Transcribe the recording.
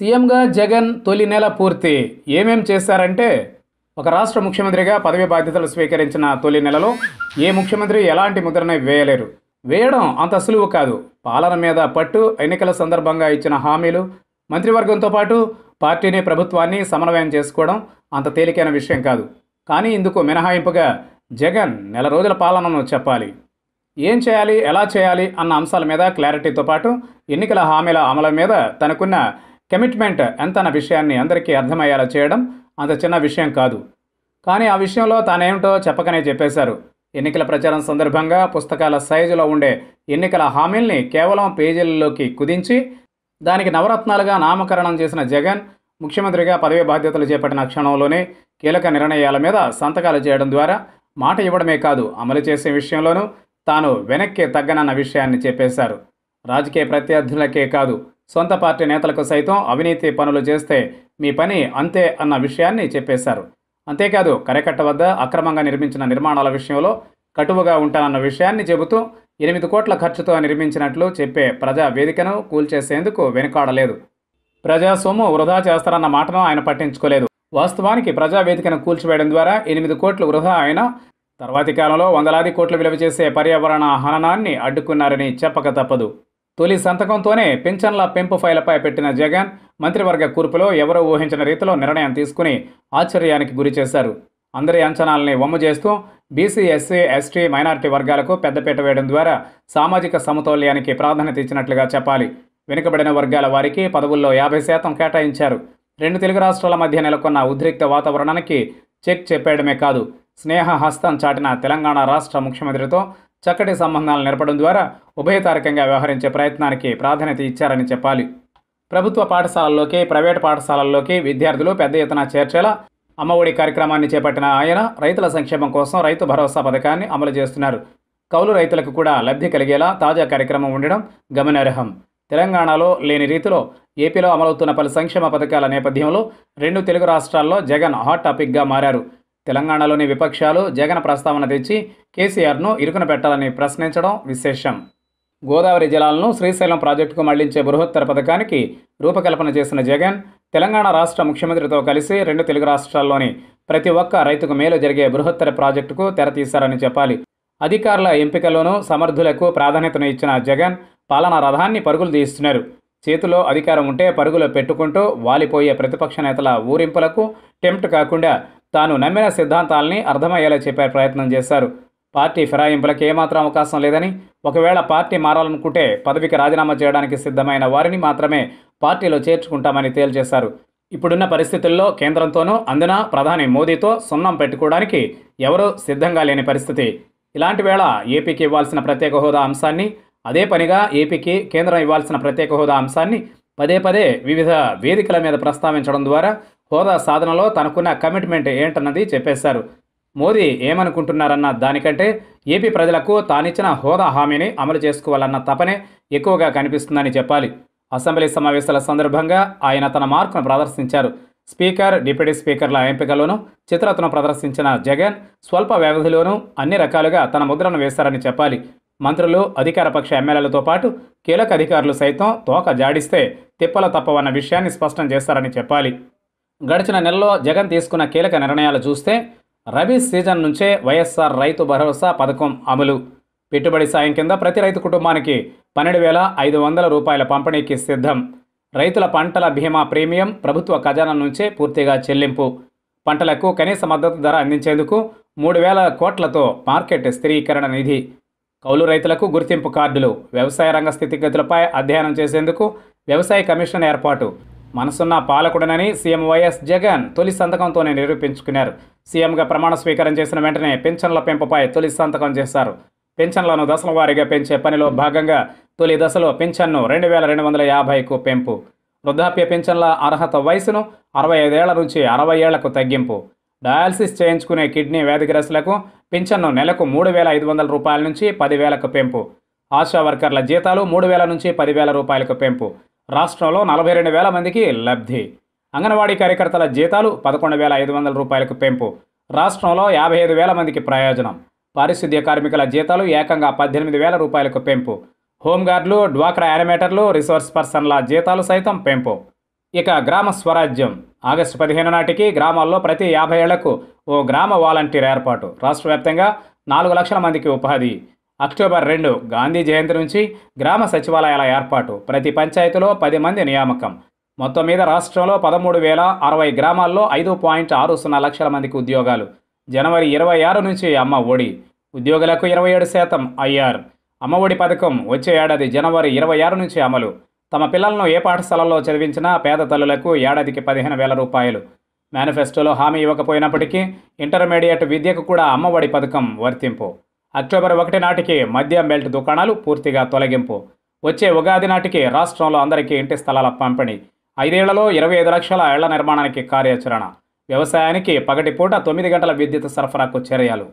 సీఎంగా జగన్ తొలి నెల పూర్తి ఏమేం చేశారంటే ఒక రాష్ట్ర ముఖ్యమంత్రిగా పదవి బాధ్యతలు స్వీకరించిన తొలి నెలలో ఏ ముఖ్యమంత్రి ఎలాంటి ముద్రనే వేయలేరు వేయడం అంత సులువు కాదు పాలన మీద పట్టు ఎన్నికల సందర్భంగా ఇచ్చిన హామీలు మంత్రివర్గంతో పాటు పార్టీని ప్రభుత్వాన్ని సమన్వయం చేసుకోవడం అంత తేలికైన విషయం కాదు కానీ ఇందుకు మినహాయింపుగా జగన్ నెల రోజుల పాలనను చెప్పాలి ఏం చేయాలి ఎలా చేయాలి అన్న అంశాల మీద క్లారిటీతో పాటు ఎన్నికల హామీల అమలు మీద తనకున్న కమిట్మెంట్ ఎంత అన్న విషయాన్ని అందరికీ అర్థమయ్యేలా చేయడం అంత చిన్న విషయం కాదు కానీ ఆ విషయంలో తానేమిటో చెప్పకనే చెప్పేశారు ఎన్నికల ప్రచారం సందర్భంగా పుస్తకాల సైజులో ఉండే ఎన్నికల హామీల్ని కేవలం పేజీలలోకి కుదించి దానికి నవరత్నాలుగా నామకరణం చేసిన జగన్ ముఖ్యమంత్రిగా పదవీ బాధ్యతలు చేపట్టిన క్షణంలోనే కీలక నిర్ణయాల మీద సంతకాలు చేయడం ద్వారా మాట ఇవ్వడమే కాదు అమలు చేసే విషయంలోనూ తాను వెనక్కి తగ్గనన్న విషయాన్ని చెప్పేశారు రాజకీయ ప్రత్యర్థులకే కాదు సొంత పార్టీ నేతలకు సైతం అవినీతి పనులు చేస్తే మీ పని అంతే అన్న విషయాన్ని చెప్పేశారు అంతేకాదు కరకట్ట వద్ద అక్రమంగా నిర్మించిన నిర్మాణాల విషయంలో కటువుగా ఉంటానన్న విషయాన్ని చెబుతూ ఎనిమిది కోట్ల ఖర్చుతో నిర్మించినట్లు చెప్పే ప్రజా వేదికను కూల్చేసేందుకు వెనుకాడలేదు ప్రజా సొమ్ము వృధా చేస్తారన్న మాటను ఆయన పట్టించుకోలేదు వాస్తవానికి ప్రజా వేదికను కూల్చివేయడం ద్వారా ఎనిమిది కోట్లు వృధా ఆయన తర్వాతి కాలంలో వందలాది కోట్లు విలువ చేసే పర్యావరణ హననాన్ని అడ్డుకున్నారని చెప్పక తప్పదు తొలి సంతకంతోనే పెన్షన్ల పెంపు ఫైలపై పెట్టిన జగన్ మంత్రివర్గ కూర్పులో ఎవరో ఊహించిన రీతిలో నిర్ణయం తీసుకుని ఆశ్చర్యానికి గురి చేశారు అందరి అంచనాలని వమ్ము చేస్తూ బీసీ ఎస్సీ ఎస్టీ మైనారిటీ వర్గాలకు పెద్దపీట వేయడం ద్వారా సామాజిక సమతౌల్యానికి ప్రాధాన్యత ఇచ్చినట్లుగా చెప్పాలి వెనుకబడిన వర్గాల వారికి పదవుల్లో యాభై శాతం కేటాయించారు రెండు తెలుగు రాష్ట్రాల మధ్య నెలకొన్న ఉద్రిక్త వాతావరణానికి చెక్ చెప్పేయడమే కాదు స్నేహ హస్తం చాటిన తెలంగాణ రాష్ట్ర ముఖ్యమంత్రితో చక్కటి సంబంధాలు నెరపడం ద్వారా ఉభయతారకంగా వ్యవహరించే ప్రయత్నానికి ప్రాధాన్యత ఇచ్చారని చెప్పాలి ప్రభుత్వ పాఠశాలల్లోకి ప్రైవేటు పాఠశాలల్లోకి విద్యార్థులు పెద్ద ఎత్తున చేర్చేలా అమ్మఒడి కార్యక్రమాన్ని చేపట్టిన ఆయన రైతుల సంక్షేమం కోసం రైతు భరోసా పథకాన్ని అమలు చేస్తున్నారు కౌలు రైతులకు కూడా లబ్ధి కలిగేలా తాజా కార్యక్రమం ఉండడం గమనార్హం తెలంగాణలో లేని రీతిలో ఏపీలో అమలవుతున్న పలు సంక్షేమ పథకాల నేపథ్యంలో రెండు తెలుగు రాష్ట్రాల్లో జగన్ హాట్ టాపిక్గా మారారు తెలంగాణలోని విపక్షాలు జగన్ ప్రస్తావన తెచ్చి కేసీఆర్ను ఇరుకున పెట్టాలని ప్రశ్నించడం విశేషం గోదావరి జలాలను శ్రీశైలం ప్రాజెక్టుకు మళ్లించే బృహత్తర పథకానికి రూపకల్పన చేసిన జగన్ తెలంగాణ రాష్ట్ర ముఖ్యమంత్రితో కలిసి రెండు తెలుగు రాష్ట్రాల్లోని ప్రతి ఒక్క రైతుకు మేలు జరిగే బృహత్తర ప్రాజెక్టుకు తెరతీశారని చెప్పాలి అధికారుల ఎంపికలోనూ సమర్థులకు ప్రాధాన్యతను ఇచ్చిన జగన్ పాలనా రథాన్ని పరుగులు తీస్తున్నారు చేతిలో అధికారం ఉంటే పరుగులు పెట్టుకుంటూ వాలిపోయే ప్రతిపక్ష నేతల ఊరింపులకు టెంప్ట్ కాకుండా తాను నమ్మిన సిద్ధాంతాల్ని అర్థమయ్యేలా చెప్పే ప్రయత్నం చేశారు పార్టీ ఫిరాయింపులకు ఏమాత్రం అవకాశం లేదని ఒకవేళ పార్టీ మారాలనుకుంటే పదవికి రాజీనామా చేయడానికి సిద్ధమైన వారిని మాత్రమే పార్టీలో చేర్చుకుంటామని తేల్చేశారు ఇప్పుడున్న పరిస్థితుల్లో కేంద్రంతోనూ అందున ప్రధాని మోదీతో సున్నం పెట్టుకోవడానికి ఎవరూ సిద్ధంగా లేని పరిస్థితి ఇలాంటి వేళ ఏపీకి ఇవ్వాల్సిన ప్రత్యేక హోదా అంశాన్ని అదే పనిగా ఏపీకి కేంద్రం ఇవ్వాల్సిన ప్రత్యేక హోదా అంశాన్ని పదే పదే వివిధ వేదికల మీద ప్రస్తావించడం ద్వారా హోదా సాధనలో తనకున్న కమిట్మెంట్ ఏంటన్నది చెప్పేశారు మోదీ ఏమనుకుంటున్నారన్న దానికంటే ఏపీ ప్రజలకు తానిచ్చిన హోదా హామీని అమలు చేసుకోవాలన్న తపనే ఎక్కువగా కనిపిస్తుందని చెప్పాలి అసెంబ్లీ సమావేశాల సందర్భంగా ఆయన తన మార్కును ప్రదర్శించారు స్పీకర్ డిప్యూటీ స్పీకర్ల ఎంపికలోనూ చిత్రతను ప్రదర్శించిన జగన్ స్వల్ప వ్యవధిలోనూ అన్ని రకాలుగా తన ముద్రను వేశారని చెప్పాలి మంత్రులు అధికారపక్ష ఎమ్మెల్యేలతో పాటు కీలక అధికారులు సైతం తోక జాడిస్తే తిప్పల తప్పవన్న విషయాన్ని స్పష్టం చేశారని చెప్పాలి గడిచిన నెలలో జగన్ తీసుకున్న కీలక నిర్ణయాలు చూస్తే రబీ సీజన్ నుంచే వైఎస్ఆర్ రైతు భరోసా పథకం అమలు పెట్టుబడి సాయం కింద ప్రతి రైతు కుటుంబానికి పన్నెండు వేల ఐదు వందల రూపాయల పంపిణీకి సిద్ధం రైతుల పంటల బీమా ప్రీమియం ప్రభుత్వ ఖజానా నుంచే పూర్తిగా చెల్లింపు పంటలకు కనీస మద్దతు ధర అందించేందుకు మూడు వేల కోట్లతో మార్కెట్ స్థిరీకరణ నిధి కౌలు రైతులకు గుర్తింపు కార్డులు వ్యవసాయ రంగ స్థితిగతులపై అధ్యయనం చేసేందుకు వ్యవసాయ కమిషన్ ఏర్పాటు మనసున్న పాలకుడనని సీఎం వైఎస్ జగన్ తొలి సంతకంతోనే నిరూపించుకున్నారు సీఎంగా ప్రమాణ స్వీకారం చేసిన వెంటనే పెన్షన్ల పెంపుపై తొలి సంతకం చేశారు పెన్షన్లను దశల వారీగా పెంచే పనిలో భాగంగా తొలి దశలో పెన్షన్ను రెండు వేల రెండు వందల యాభైకు పెంపు వృద్ధాప్య పెన్షన్ల అర్హత వయసును అరవై ఐదేళ్ల నుంచి అరవై ఏళ్లకు తగ్గింపు డయాలసిస్ చేయించుకునే కిడ్నీ వ్యాధిగ్రస్తులకు పింఛన్ను నెలకు మూడు వేల ఐదు వందల రూపాయల నుంచి పదివేలకు పెంపు ఆశా వర్కర్ల జీతాలు మూడు వేల నుంచి పదివేల రూపాయలకు పెంపు రాష్ట్రంలో నలభై రెండు వేల మందికి లబ్ధి అంగన్వాడీ కార్యకర్తల జీతాలు పదకొండు వేల ఐదు వందల రూపాయలకు పెంపు రాష్ట్రంలో యాభై ఐదు వేల మందికి ప్రయోజనం పారిశుద్ధ్య కార్మికుల జీతాలు ఏకంగా పద్దెనిమిది వేల రూపాయలకు పెంపు హోంగార్డులు డ్వాక్రా యానిమేటర్లు రిసోర్స్ పర్సన్ల జీతాలు సైతం పెంపు ఇక గ్రామ స్వరాజ్యం ఆగస్టు పదిహేను నాటికి గ్రామాల్లో ప్రతి యాభై ఏళ్లకు ఓ గ్రామ వాలంటీర్ ఏర్పాటు రాష్ట్ర వ్యాప్తంగా నాలుగు లక్షల మందికి ఉపాధి అక్టోబర్ రెండు గాంధీ జయంతి నుంచి గ్రామ సచివాలయాల ఏర్పాటు ప్రతి పంచాయతీలో పది మంది నియామకం మొత్తం మీద రాష్ట్రంలో పదమూడు వేల అరవై గ్రామాల్లో ఐదు పాయింట్ ఆరు సున్నా లక్షల మందికి ఉద్యోగాలు జనవరి ఇరవై ఆరు నుంచి అమ్మ ఒడి ఉద్యోగులకు ఇరవై ఏడు శాతం ఐఆర్ అమ్మ ఒడి పథకం వచ్చే ఏడాది జనవరి ఇరవై ఆరు నుంచి అమలు తమ పిల్లలను ఏ పాఠశాలల్లో చదివించినా పేద తల్లులకు ఏడాదికి పదిహేను వేల రూపాయలు మేనిఫెస్టోలో హామీ ఇవ్వకపోయినప్పటికీ ఇంటర్మీడియట్ విద్యకు కూడా అమ్మఒడి పథకం వర్తింపు అక్టోబర్ ఒకటి నాటికి మద్యం బెల్ట్ దుకాణాలు పూర్తిగా తొలగింపు వచ్చే ఉగాది నాటికి రాష్ట్రంలో అందరికీ ఇంటి స్థలాల పంపిణీ ఐదేళ్లలో ఇరవై ఐదు లక్షల ఇళ్ల నిర్మాణానికి కార్యాచరణ వ్యవసాయానికి పగటిపూట తొమ్మిది గంటల విద్యుత్ సరఫరాకు చర్యలు